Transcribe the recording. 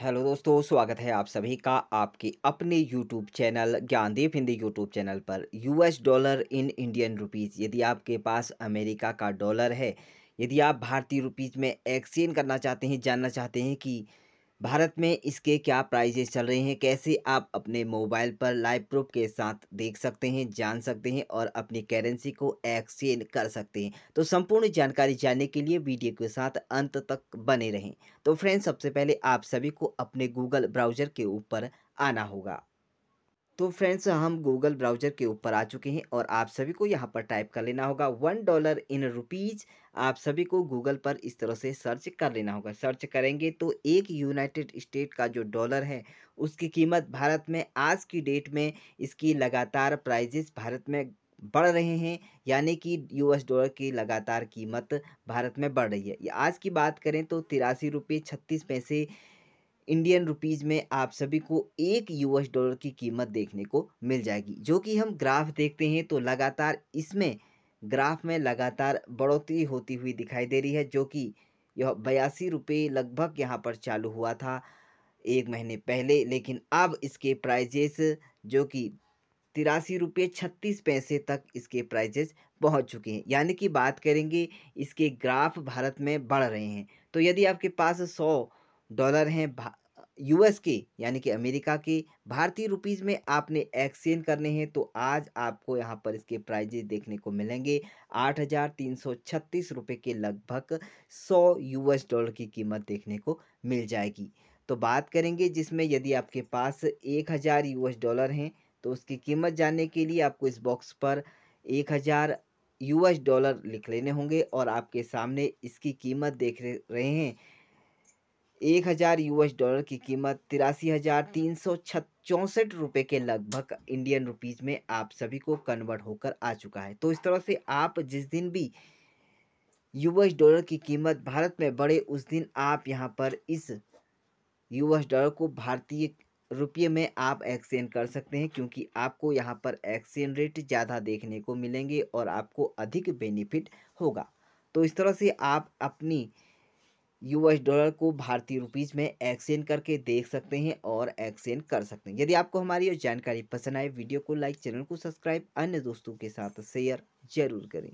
hello दोस्तों स्वागत है आप सभी का आपके अपने YouTube channel Gyandev Hindi YouTube channel पर US dollar in Indian rupees यदि आपके पास अमेरिका का डॉलर है यदि आप भारतीय रुपीज़ में एक्सचेंज करना चाहते हैं जानना चाहते हैं कि भारत में इसके क्या प्राइजेस चल रहे हैं कैसे आप अपने मोबाइल पर लाइव प्रूफ के साथ देख सकते हैं जान सकते हैं और अपनी करेंसी को एक्सचेंज कर सकते हैं तो संपूर्ण जानकारी जानने के लिए वीडियो के साथ अंत तक बने रहें तो फ्रेंड्स सबसे पहले आप सभी को अपने गूगल ब्राउजर के ऊपर आना होगा तो फ्रेंड्स हम गूगल ब्राउज़र के ऊपर आ चुके हैं और आप सभी को यहाँ पर टाइप कर लेना होगा वन डॉलर इन रुपीज़ आप सभी को गूगल पर इस तरह से सर्च कर लेना होगा सर्च करेंगे तो एक यूनाइटेड स्टेट का जो डॉलर है उसकी कीमत भारत में आज की डेट में इसकी लगातार प्राइजेस भारत में बढ़ रहे हैं यानी कि यूएस डॉलर की लगातार कीमत भारत में बढ़ रही है आज की बात करें तो तिरासी रुपये छत्तीस पैसे इंडियन रुपीज़ में आप सभी को एक यूएस डॉलर की कीमत देखने को मिल जाएगी जो कि हम ग्राफ देखते हैं तो लगातार इसमें ग्राफ में लगातार बढ़ोतरी होती हुई दिखाई दे रही है जो कि यह बयासी रुपये लगभग यहाँ पर चालू हुआ था एक महीने पहले लेकिन अब इसके प्राइजेस जो कि तिरासी रुपये छत्तीस पैसे तक इसके प्राइजेस पहुंच चुके हैं यानी कि बात करेंगे इसके ग्राफ भारत में बढ़ रहे हैं तो यदि आपके पास सौ डॉलर हैं यूएस के यानी कि अमेरिका के भारतीय रुपीज़ में आपने एक्सचेंज करने हैं तो आज आपको यहाँ पर इसके प्राइजेज देखने को मिलेंगे आठ हज़ार तीन सौ छत्तीस रुपये के लगभग सौ यूएस डॉलर की कीमत देखने को मिल जाएगी तो बात करेंगे जिसमें यदि आपके पास एक हज़ार यूएस डॉलर हैं तो उसकी कीमत जानने के लिए आपको इस बॉक्स पर एक हज़ार यूएस डॉलर लिख लेने होंगे और आपके सामने इसकी कीमत देख रहे हैं एक हज़ार यूएस डॉलर की कीमत तिरासी हज़ार तीन सौ चौंसठ रुपये के लगभग इंडियन रुपीज़ में आप सभी को कन्वर्ट होकर आ चुका है तो इस तरह से आप जिस दिन भी यूएस डॉलर की कीमत भारत में बढ़े उस दिन आप यहाँ पर इस यूएस डॉलर को भारतीय रुपये में आप एक्सचेंज कर सकते हैं क्योंकि आपको यहाँ पर एक्सचेंज रेट ज़्यादा देखने को मिलेंगे और आपको अधिक बेनिफिट होगा तो इस तरह से आप अपनी यूएस डॉलर को भारतीय रुपीज़ में एक्सचेंज करके देख सकते हैं और एक्सचेंज कर सकते हैं यदि आपको हमारी जानकारी पसंद आए वीडियो को लाइक चैनल को सब्सक्राइब अन्य दोस्तों के साथ शेयर जरूर करें